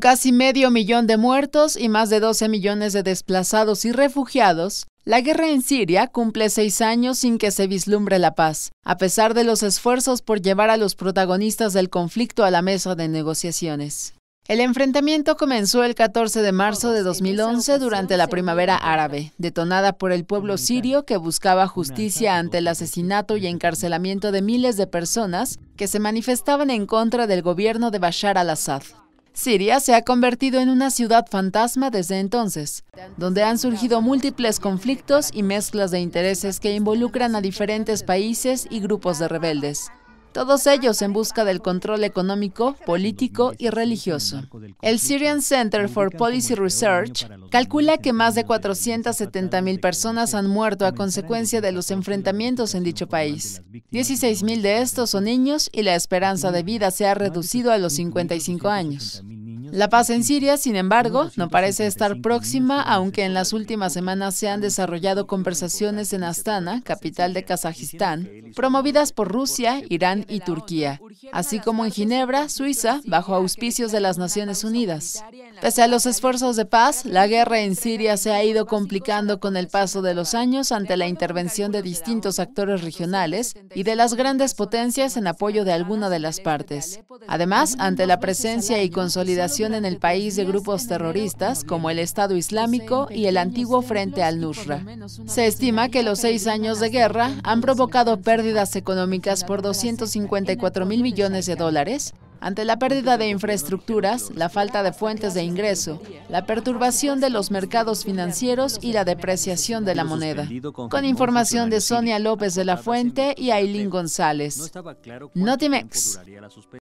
Casi medio millón de muertos y más de 12 millones de desplazados y refugiados, la guerra en Siria cumple seis años sin que se vislumbre la paz, a pesar de los esfuerzos por llevar a los protagonistas del conflicto a la mesa de negociaciones. El enfrentamiento comenzó el 14 de marzo de 2011 durante la primavera árabe, detonada por el pueblo sirio que buscaba justicia ante el asesinato y encarcelamiento de miles de personas que se manifestaban en contra del gobierno de Bashar al-Assad. Siria se ha convertido en una ciudad fantasma desde entonces, donde han surgido múltiples conflictos y mezclas de intereses que involucran a diferentes países y grupos de rebeldes todos ellos en busca del control económico, político y religioso. El Syrian Center for Policy Research calcula que más de mil personas han muerto a consecuencia de los enfrentamientos en dicho país. mil de estos son niños y la esperanza de vida se ha reducido a los 55 años. La paz en Siria, sin embargo, no parece estar próxima, aunque en las últimas semanas se han desarrollado conversaciones en Astana, capital de Kazajistán, promovidas por Rusia, Irán y Turquía, así como en Ginebra, Suiza, bajo auspicios de las Naciones Unidas. Pese a los esfuerzos de paz, la guerra en Siria se ha ido complicando con el paso de los años ante la intervención de distintos actores regionales y de las grandes potencias en apoyo de alguna de las partes. Además, ante la presencia y consolidación en el país de grupos terroristas como el Estado Islámico y el antiguo Frente al-Nusra. Se estima que los seis años de guerra han provocado pérdidas económicas por 254 mil millones de dólares ante la pérdida de infraestructuras, la falta de fuentes de ingreso, la perturbación de los mercados financieros y la depreciación de la moneda. Con información de Sonia López de la Fuente y Aileen González. Notimex.